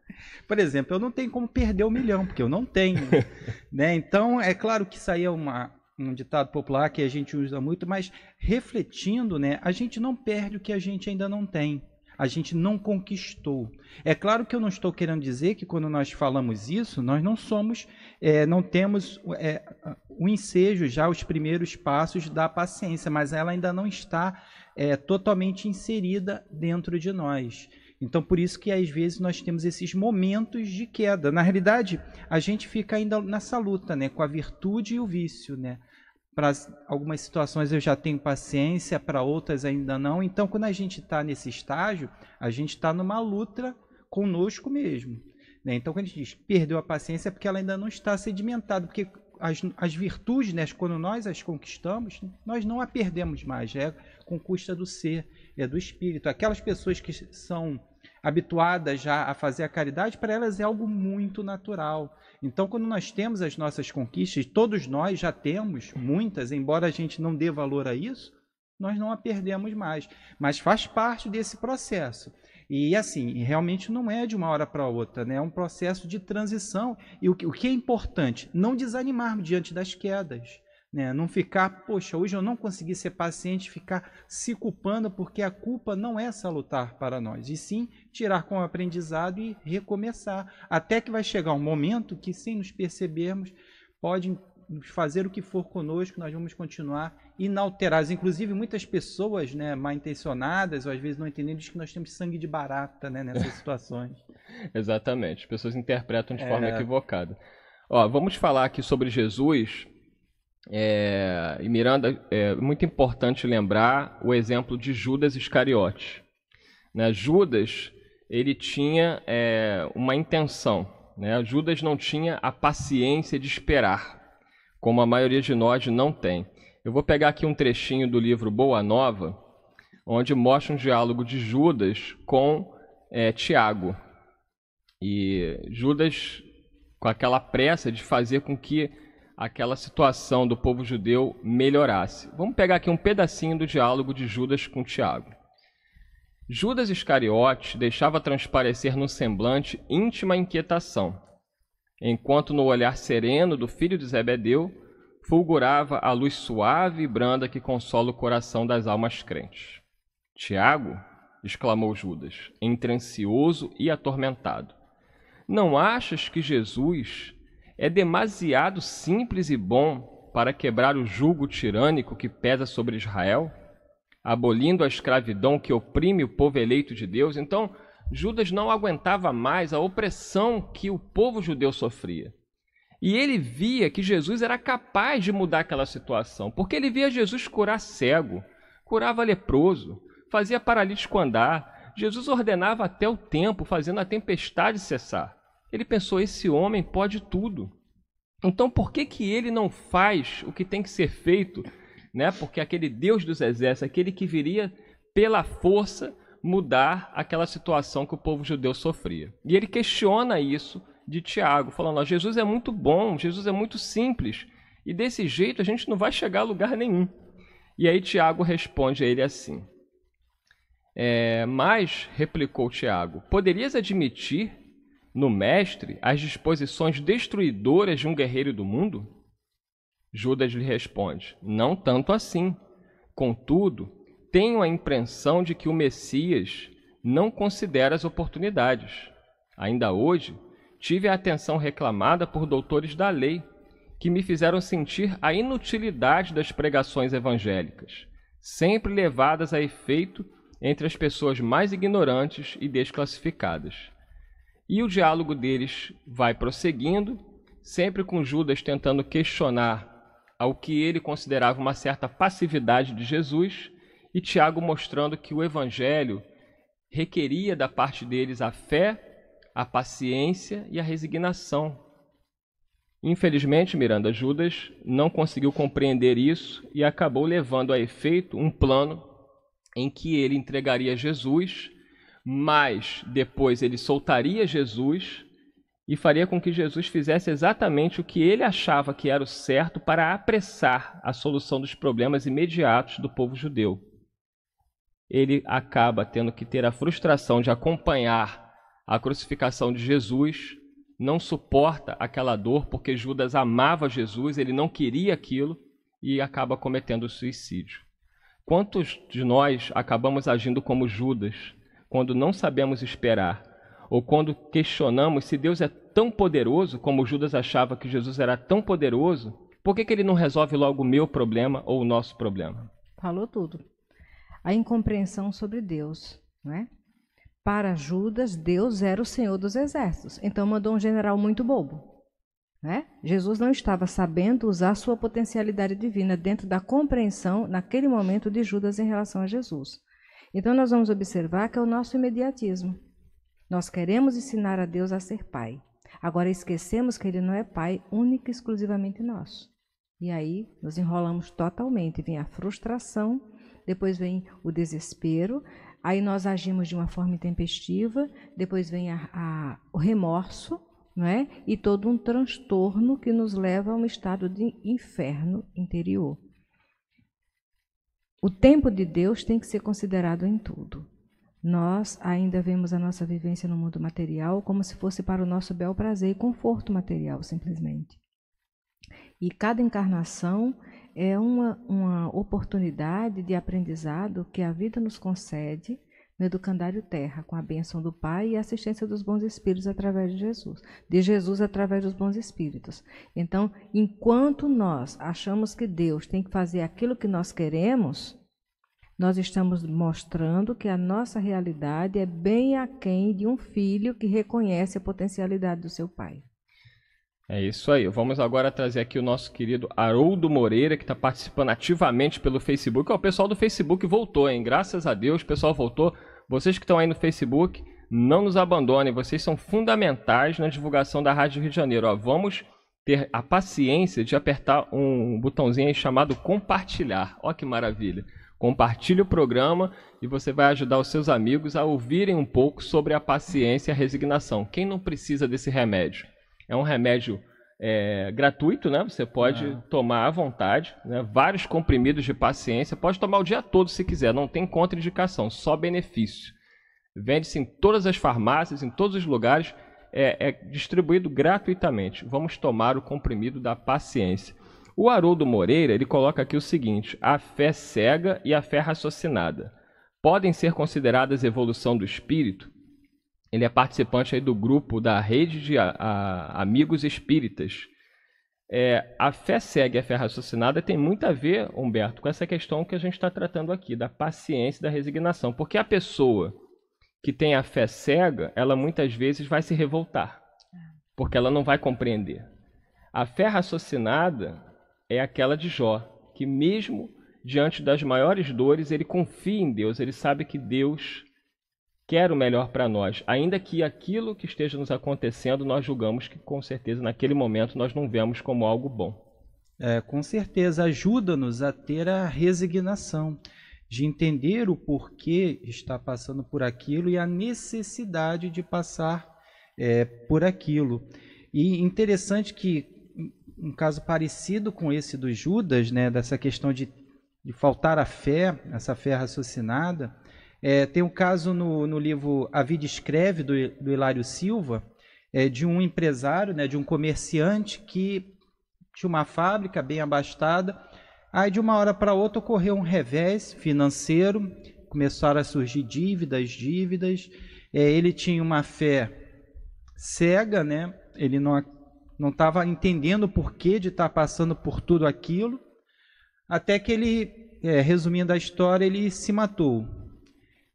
A: por exemplo, eu não tenho como perder o um milhão, porque eu não tenho. né? Então, é claro que isso aí é uma, um ditado popular que a gente usa muito, mas refletindo, né, a gente não perde o que a gente ainda não tem. A gente não conquistou. É claro que eu não estou querendo dizer que quando nós falamos isso, nós não somos, é, não temos é, o ensejo já, os primeiros passos da paciência, mas ela ainda não está é, totalmente inserida dentro de nós. Então, por isso que às vezes nós temos esses momentos de queda. Na realidade, a gente fica ainda nessa luta, né, com a virtude e o vício, né? Para algumas situações eu já tenho paciência, para outras ainda não. Então, quando a gente está nesse estágio, a gente está numa luta conosco mesmo. Né? Então, quando a gente diz perdeu a paciência, é porque ela ainda não está sedimentada, porque as, as virtudes, né, quando nós as conquistamos, nós não a perdemos mais. É conquista do ser, é do espírito. Aquelas pessoas que são habituadas já a fazer a caridade, para elas é algo muito natural. Então, quando nós temos as nossas conquistas, todos nós já temos muitas, embora a gente não dê valor a isso, nós não a perdemos mais. Mas faz parte desse processo. E assim, realmente não é de uma hora para outra, né? é um processo de transição. E o que, o que é importante? Não desanimarmos diante das quedas. Né? Não ficar, poxa, hoje eu não consegui ser paciente, ficar se culpando, porque a culpa não é salutar para nós, e sim tirar como aprendizado e recomeçar. Até que vai chegar um momento que, sem nos percebermos, pode fazer o que for conosco, nós vamos continuar inalterados. Inclusive, muitas pessoas né, mal intencionadas, ou às vezes não entendendo, que nós temos sangue de barata né, nessas situações.
D: Exatamente, as pessoas interpretam de é... forma equivocada. Ó, vamos falar aqui sobre Jesus é, e Miranda, é muito importante lembrar o exemplo de Judas Iscariote. Né? Judas, ele tinha é, uma intenção. Né? Judas não tinha a paciência de esperar, como a maioria de nós não tem. Eu vou pegar aqui um trechinho do livro Boa Nova, onde mostra um diálogo de Judas com é, Tiago. E Judas, com aquela pressa de fazer com que aquela situação do povo judeu melhorasse. Vamos pegar aqui um pedacinho do diálogo de Judas com Tiago. Judas Iscariote deixava transparecer no semblante íntima inquietação, enquanto no olhar sereno do filho de Zebedeu fulgurava a luz suave e branda que consola o coração das almas crentes. Tiago, exclamou Judas, entre ansioso e atormentado, não achas que Jesus é demasiado simples e bom para quebrar o jugo tirânico que pesa sobre Israel, abolindo a escravidão que oprime o povo eleito de Deus. Então, Judas não aguentava mais a opressão que o povo judeu sofria. E ele via que Jesus era capaz de mudar aquela situação, porque ele via Jesus curar cego, curava leproso, fazia paralítico andar. Jesus ordenava até o tempo, fazendo a tempestade cessar. Ele pensou: esse homem pode tudo. Então por que, que ele não faz o que tem que ser feito? Né? Porque aquele Deus dos exércitos, aquele que viria pela força mudar aquela situação que o povo judeu sofria. E ele questiona isso de Tiago, falando: Jesus é muito bom, Jesus é muito simples, e desse jeito a gente não vai chegar a lugar nenhum. E aí Tiago responde a ele assim: é, Mas, replicou Tiago, poderias admitir no mestre as disposições destruidoras de um guerreiro do mundo? Judas lhe responde: Não tanto assim. Contudo, tenho a impressão de que o Messias não considera as oportunidades. Ainda hoje, tive a atenção reclamada por doutores da lei, que me fizeram sentir a inutilidade das pregações evangélicas, sempre levadas a efeito entre as pessoas mais ignorantes e desclassificadas. E o diálogo deles vai prosseguindo, sempre com Judas tentando questionar ao que ele considerava uma certa passividade de Jesus, e Tiago mostrando que o evangelho requeria da parte deles a fé, a paciência e a resignação. Infelizmente, Miranda Judas não conseguiu compreender isso e acabou levando a efeito um plano em que ele entregaria Jesus mas depois ele soltaria Jesus e faria com que Jesus fizesse exatamente o que ele achava que era o certo para apressar a solução dos problemas imediatos do povo judeu. Ele acaba tendo que ter a frustração de acompanhar a crucificação de Jesus, não suporta aquela dor porque Judas amava Jesus, ele não queria aquilo e acaba cometendo o suicídio. Quantos de nós acabamos agindo como Judas? quando não sabemos esperar, ou quando questionamos se Deus é tão poderoso como Judas achava que Jesus era tão poderoso, por que, que ele não resolve logo o meu problema ou o nosso problema?
E: Falou tudo. A incompreensão sobre Deus, né? Para Judas, Deus era o Senhor dos Exércitos, então mandou um general muito bobo. Né? Jesus não estava sabendo usar sua potencialidade divina dentro da compreensão, naquele momento, de Judas em relação a Jesus. Então, nós vamos observar que é o nosso imediatismo. Nós queremos ensinar a Deus a ser Pai. Agora, esquecemos que Ele não é Pai único e exclusivamente nosso. E aí, nos enrolamos totalmente. Vem a frustração, depois vem o desespero, aí nós agimos de uma forma intempestiva, depois vem a, a, o remorso, não é? E todo um transtorno que nos leva a um estado de inferno interior. O tempo de Deus tem que ser considerado em tudo. Nós ainda vemos a nossa vivência no mundo material como se fosse para o nosso bel prazer e conforto material, simplesmente. E cada encarnação é uma, uma oportunidade de aprendizado que a vida nos concede no Educandário Terra, com a bênção do Pai e a assistência dos bons espíritos através de Jesus, de Jesus através dos bons espíritos. Então, enquanto nós achamos que Deus tem que fazer aquilo que nós queremos, nós estamos mostrando que a nossa realidade é bem aquém de um filho que reconhece a potencialidade do seu pai.
D: É isso aí. Vamos agora trazer aqui o nosso querido Haroldo Moreira, que está participando ativamente pelo Facebook. o pessoal do Facebook voltou, hein? Graças a Deus, o pessoal voltou. Vocês que estão aí no Facebook, não nos abandonem. Vocês são fundamentais na divulgação da Rádio Rio de Janeiro. vamos ter a paciência de apertar um botãozinho chamado compartilhar. Ó que maravilha. Compartilhe o programa e você vai ajudar os seus amigos a ouvirem um pouco sobre a paciência e a resignação. Quem não precisa desse remédio? É um remédio é, gratuito, né? Você pode ah. tomar à vontade, né? vários comprimidos de paciência, pode tomar o dia todo se quiser, não tem contraindicação, só benefício. Vende-se em todas as farmácias, em todos os lugares, é, é distribuído gratuitamente. Vamos tomar o comprimido da paciência. O Haroldo Moreira ele coloca aqui o seguinte: a fé cega e a fé raciocinada podem ser consideradas evolução do espírito? Ele é participante do grupo da rede de a, a, amigos espíritas. É, a fé cega e a fé raciocinada tem muito a ver, Humberto, com essa questão que a gente está tratando aqui, da paciência e da resignação. Porque a pessoa que tem a fé cega, ela muitas vezes vai se revoltar, porque ela não vai compreender. A fé raciocinada é aquela de Jó, que mesmo diante das maiores dores, ele confia em Deus, ele sabe que Deus quer o melhor para nós, ainda que aquilo que esteja nos acontecendo nós julgamos que com certeza naquele momento nós não vemos como algo bom.
A: É, com certeza ajuda-nos a ter a resignação de entender o porquê está passando por aquilo e a necessidade de passar é, por aquilo. E interessante que um caso parecido com esse do Judas, né, dessa questão de, de faltar a fé, essa fé raciocinada, é, tem um caso no, no livro A Vida Escreve, do, do Hilário Silva, é, de um empresário, né, de um comerciante que tinha uma fábrica bem abastada, aí de uma hora para outra ocorreu um revés financeiro, começaram a surgir dívidas, dívidas, é, ele tinha uma fé cega, né? ele não não estava entendendo o porquê de estar tá passando por tudo aquilo, até que ele, é, resumindo a história, ele se matou.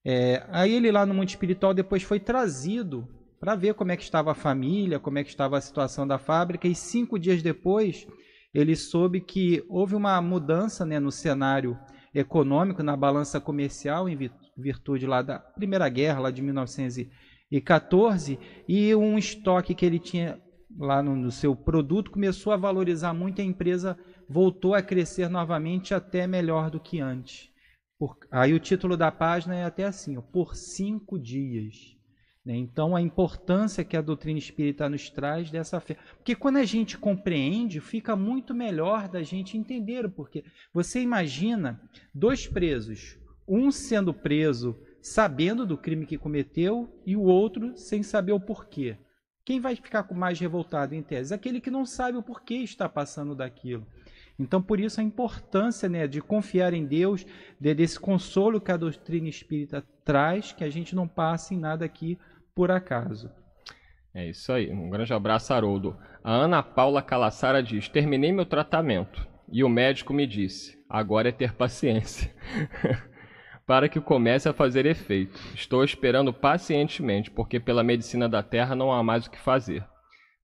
A: É, aí ele lá no mundo espiritual depois foi trazido para ver como é que estava a família, como é que estava a situação da fábrica, e cinco dias depois ele soube que houve uma mudança né, no cenário econômico, na balança comercial, em virtude lá da Primeira Guerra, lá de 1914, e um estoque que ele tinha lá no, no seu produto começou a valorizar muito, a empresa voltou a crescer novamente até melhor do que antes. Por, aí o título da página é até assim, ó, por cinco dias. Né? Então a importância que a doutrina espírita nos traz dessa fé. Porque quando a gente compreende, fica muito melhor da gente entender porque Você imagina dois presos, um sendo preso sabendo do crime que cometeu e o outro sem saber o porquê. Quem vai ficar mais revoltado em tese? Aquele que não sabe o porquê está passando daquilo. Então, por isso a importância né, de confiar em Deus, de, desse consolo que a doutrina espírita traz, que a gente não passe em nada aqui por acaso.
D: É isso aí. Um grande abraço, Haroldo. A Ana Paula Calassara diz: Terminei meu tratamento e o médico me disse: agora é ter paciência. para que comece a fazer efeito. Estou esperando pacientemente, porque pela medicina da terra não há mais o que fazer.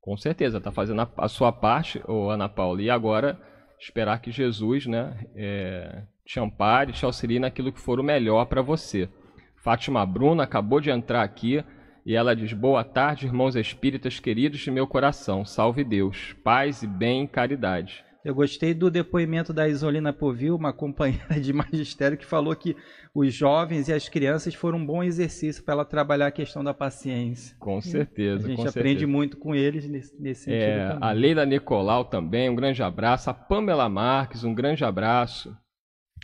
D: Com certeza, está fazendo a, a sua parte, ô Ana Paula. E agora esperar que Jesus né, é, te ampare, te auxilie naquilo que for o melhor para você. Fátima Bruna acabou de entrar aqui e ela diz: Boa tarde, irmãos espíritas queridos de meu coração, salve Deus, paz e bem e caridade. Eu gostei do
A: depoimento da Isolina Povil, uma companheira de magistério, que falou que os jovens e as crianças foram um bom exercício para ela trabalhar a questão da paciência. Com né? certeza. A gente aprende certeza. muito com eles nesse, nesse sentido. É, também. A
D: Leila Nicolau também, um grande abraço. A Pamela Marques, um grande abraço.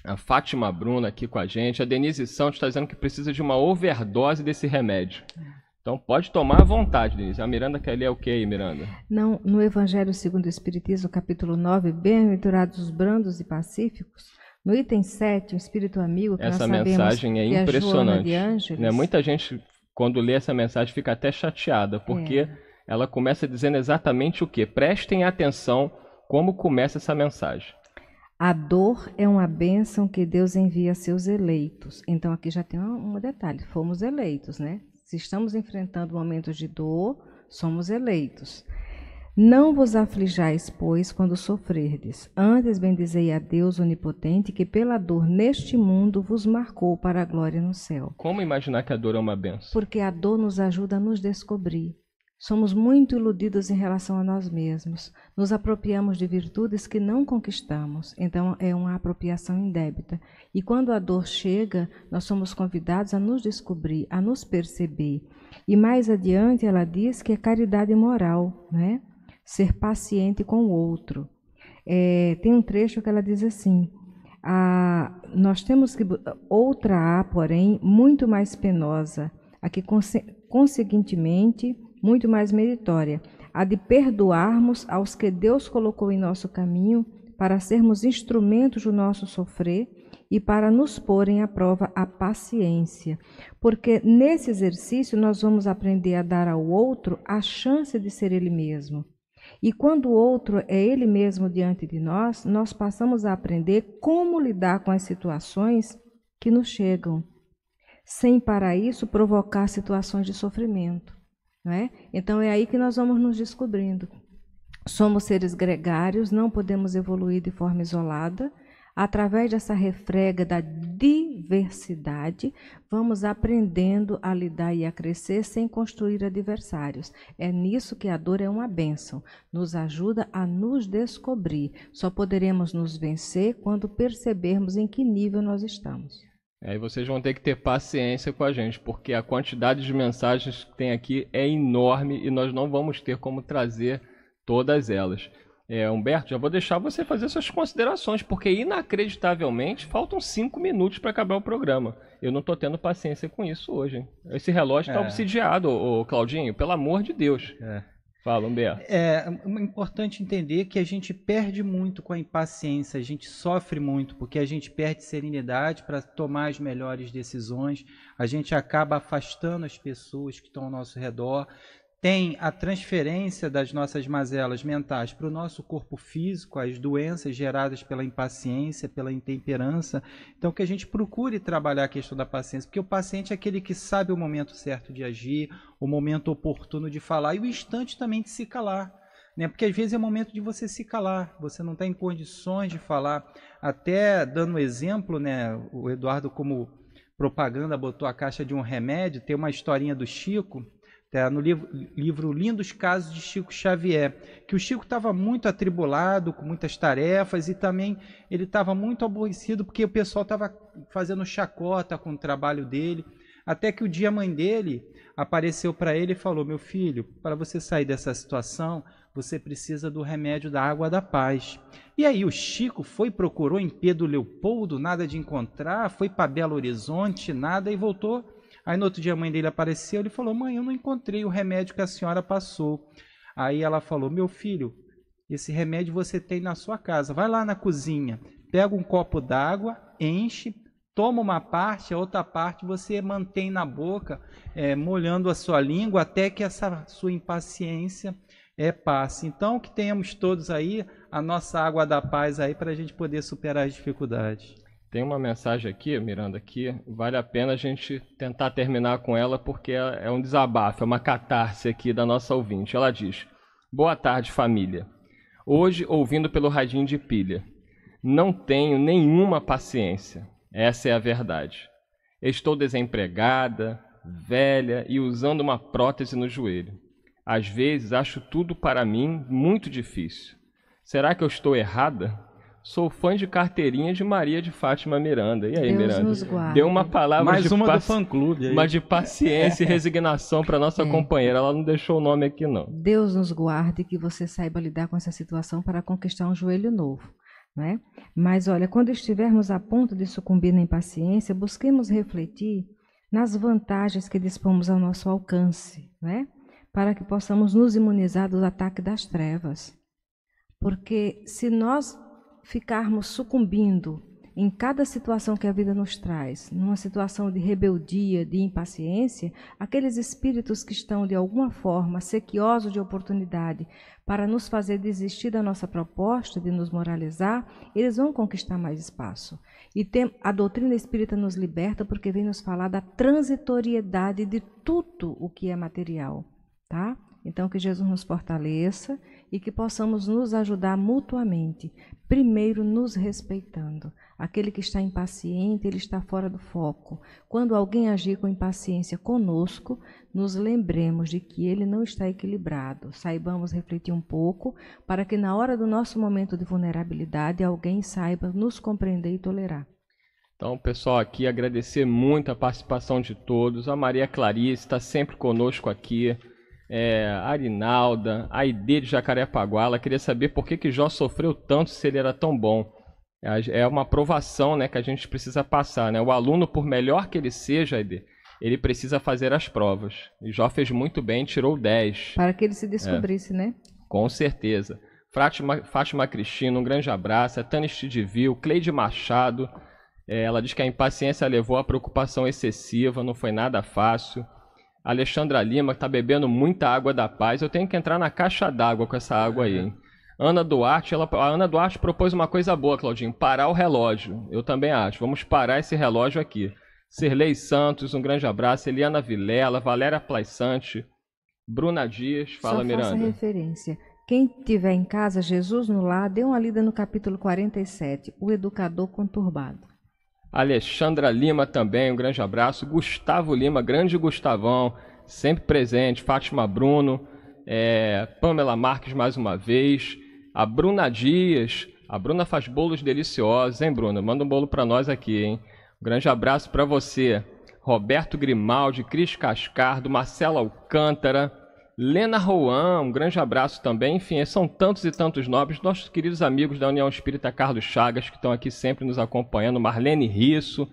D: A Fátima Bruna aqui com a gente. A Denise Santos está dizendo que precisa de uma overdose desse remédio. É. Então pode tomar à vontade, Denise. A Miranda quer ler o que aí, Miranda?
E: Não, no Evangelho segundo o Espiritismo, capítulo 9, bem-aventurados os brandos e pacíficos, no item 7, o Espírito Amigo, que Essa mensagem é, é impressionante. de Né? Muita
D: gente, quando lê essa mensagem, fica até chateada, porque é. ela começa dizendo exatamente o que? Prestem atenção como começa essa mensagem.
E: A dor é uma bênção que Deus envia a seus eleitos. Então, aqui já tem um detalhe: fomos eleitos, né? Se estamos enfrentando momentos de dor, somos eleitos. Não vos aflijais, pois, quando sofrerdes. Antes bendizei a Deus onipotente, que pela dor neste mundo vos marcou para a glória no céu.
D: Como imaginar que a dor é uma benção?
E: Porque a dor nos ajuda a nos descobrir. Somos muito iludidos em relação a nós mesmos. Nos apropriamos de virtudes que não conquistamos, então é uma apropriação indébita. E quando a dor chega, nós somos convidados a nos descobrir, a nos perceber. E mais adiante ela diz que é caridade moral, né? ser paciente com o outro. É, tem um trecho que ela diz assim: a, ah, nós temos que outra A, porém, muito mais penosa, a que conseguintemente muito mais meritória, a de perdoarmos aos que Deus colocou em nosso caminho para sermos instrumentos do nosso sofrer e para nos porem à prova a paciência. Porque nesse exercício nós vamos aprender a dar ao outro a chance de ser ele mesmo. E quando o outro é ele mesmo diante de nós, nós passamos a aprender como lidar com as situações que nos chegam, sem para isso provocar situações de sofrimento. Né? Então é aí que nós vamos nos descobrindo. Somos seres gregários, não podemos evoluir de forma isolada. Através dessa refrega da diversidade, vamos aprendendo a lidar e a crescer sem construir adversários. É nisso que a dor é uma bênção, nos ajuda a nos descobrir. Só poderemos nos vencer quando percebermos em que nível nós estamos.
D: Aí vocês vão ter que ter paciência com a gente, porque a quantidade de mensagens que tem aqui é enorme e nós não vamos ter como trazer todas elas. É, Humberto, já vou deixar você fazer suas considerações, porque inacreditavelmente faltam cinco minutos para acabar o programa. Eu não estou tendo paciência com isso hoje. Hein? Esse relógio está é. obsidiado, ô, ô, Claudinho, pelo amor de Deus. É. Fala, Humberto.
A: É, é importante entender que a gente perde muito com a impaciência, a gente sofre muito, porque a gente perde serenidade para tomar as melhores decisões, a gente acaba afastando as pessoas que estão ao nosso redor tem a transferência das nossas mazelas mentais para o nosso corpo físico, as doenças geradas pela impaciência, pela intemperança. Então, que a gente procure trabalhar a questão da paciência, porque o paciente é aquele que sabe o momento certo de agir, o momento oportuno de falar e o instante também de se calar. Né? Porque às vezes é o momento de você se calar, você não está em condições de falar. Até dando um exemplo, né, o Eduardo, como propaganda, botou a caixa de um remédio, tem uma historinha do Chico tá? no livro, livro Lindos Casos de Chico Xavier, que o Chico estava muito atribulado, com muitas tarefas, e também ele estava muito aborrecido porque o pessoal estava fazendo chacota com o trabalho dele. Até que o dia a mãe dele apareceu para ele e falou: Meu filho, para você sair dessa situação, você precisa do remédio da água da paz. E aí o Chico foi, procurou em Pedro Leopoldo, nada de encontrar, foi para Belo Horizonte, nada, e voltou Aí no outro dia a mãe dele apareceu, ele falou: "Mãe, eu não encontrei o remédio que a senhora passou". Aí ela falou: "Meu filho, esse remédio você tem na sua casa. Vai lá na cozinha, pega um copo d'água, enche, toma uma parte, a outra parte você mantém na boca, é, molhando a sua língua até que essa sua impaciência é, passe. Então, que tenhamos todos aí a nossa água da paz aí para a gente
D: poder superar as dificuldades. Tem uma mensagem aqui, Miranda, aqui. Vale a pena a gente tentar terminar com ela, porque é, é um desabafo, é uma catarse aqui da nossa ouvinte. Ela diz: Boa tarde, família. Hoje, ouvindo pelo radinho de pilha. Não tenho nenhuma paciência. Essa é a verdade. Estou desempregada, velha e usando uma prótese no joelho. Às vezes acho tudo para mim muito difícil. Será que eu estou errada? Sou fã de carteirinha de Maria de Fátima Miranda. E aí, Deus Miranda? Nos guarde. Deu uma palavra Mais de uma paci... do fã clube. Aí. Mas de paciência é. e resignação para nossa é. companheira. Ela não deixou o nome aqui, não.
E: Deus nos guarde que você saiba lidar com essa situação para conquistar um joelho novo. Né? Mas olha, quando estivermos a ponto de sucumbir na impaciência, busquemos refletir nas vantagens que dispomos ao nosso alcance, né? para que possamos nos imunizar do ataque das trevas. Porque se nós ficarmos sucumbindo em cada situação que a vida nos traz, numa situação de rebeldia, de impaciência, aqueles espíritos que estão de alguma forma sequiosos de oportunidade para nos fazer desistir da nossa proposta de nos moralizar, eles vão conquistar mais espaço. E tem, a doutrina espírita nos liberta porque vem nos falar da transitoriedade de tudo o que é material, tá? Então que Jesus nos fortaleça e que possamos nos ajudar mutuamente, primeiro nos respeitando. Aquele que está impaciente, ele está fora do foco. Quando alguém agir com impaciência conosco, nos lembremos de que ele não está equilibrado. Saibamos refletir um pouco para que na hora do nosso momento de vulnerabilidade alguém saiba nos compreender e tolerar.
D: Então, pessoal, aqui agradecer muito a participação de todos. A Maria Clarice está sempre conosco aqui é, Arinalda, Aide de Jacarepaguá. Ela queria saber por que, que Jó sofreu tanto se ele era tão bom. É uma aprovação né, que a gente precisa passar. Né? O aluno, por melhor que ele seja, Aide, ele precisa fazer as provas. E Jó fez muito bem, tirou 10. Para que ele se descobrisse, é. né? Com certeza. Fátima, Fátima Cristina, um grande abraço. A Tânia Stidivil, Cleide Machado. É, ela diz que a impaciência levou à preocupação excessiva, não foi nada fácil. Alexandra Lima, que tá bebendo muita água da paz. Eu tenho que entrar na caixa d'água com essa água aí, hein? Ana Duarte, ela, a Ana Duarte propôs uma coisa boa, Claudinho, parar o relógio. Eu também acho. Vamos parar esse relógio aqui. Serlei Santos, um grande abraço. Eliana Vilela, Valéria Plaissante, Bruna Dias, fala Só Miranda. Faça
E: referência. Quem tiver em casa Jesus no lar, dê uma lida no capítulo 47, o educador conturbado.
D: Alexandra Lima também, um grande abraço. Gustavo Lima, grande Gustavão, sempre presente. Fátima Bruno, é, Pamela Marques mais uma vez. A Bruna Dias, a Bruna faz bolos deliciosos, hein, Bruna? Manda um bolo para nós aqui, hein? Um grande abraço para você. Roberto Grimaldi, Cris Cascardo, Marcelo Alcântara, Lena Roan, um grande abraço também. Enfim, são tantos e tantos nobres. Nossos queridos amigos da União Espírita Carlos Chagas, que estão aqui sempre nos acompanhando. Marlene Risso.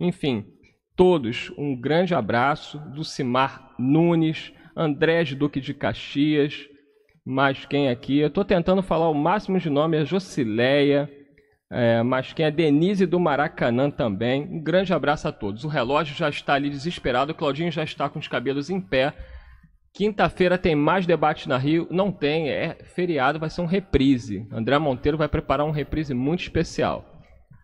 D: Enfim, todos um grande abraço. Dulcimar Nunes, Andrés Duque de Caxias. Mais quem aqui? Eu estou tentando falar o máximo de nome. É Jocileia. É, mas quem é Denise do Maracanã também. Um grande abraço a todos. O relógio já está ali desesperado. O Claudinho já está com os cabelos em pé Quinta-feira tem mais debate na Rio. Não tem, é feriado, vai ser um reprise. André Monteiro vai preparar um reprise muito especial.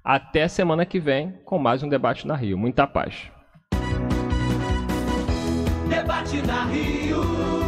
D: Até semana que vem com mais um debate na Rio. Muita paz.
C: Debate na Rio.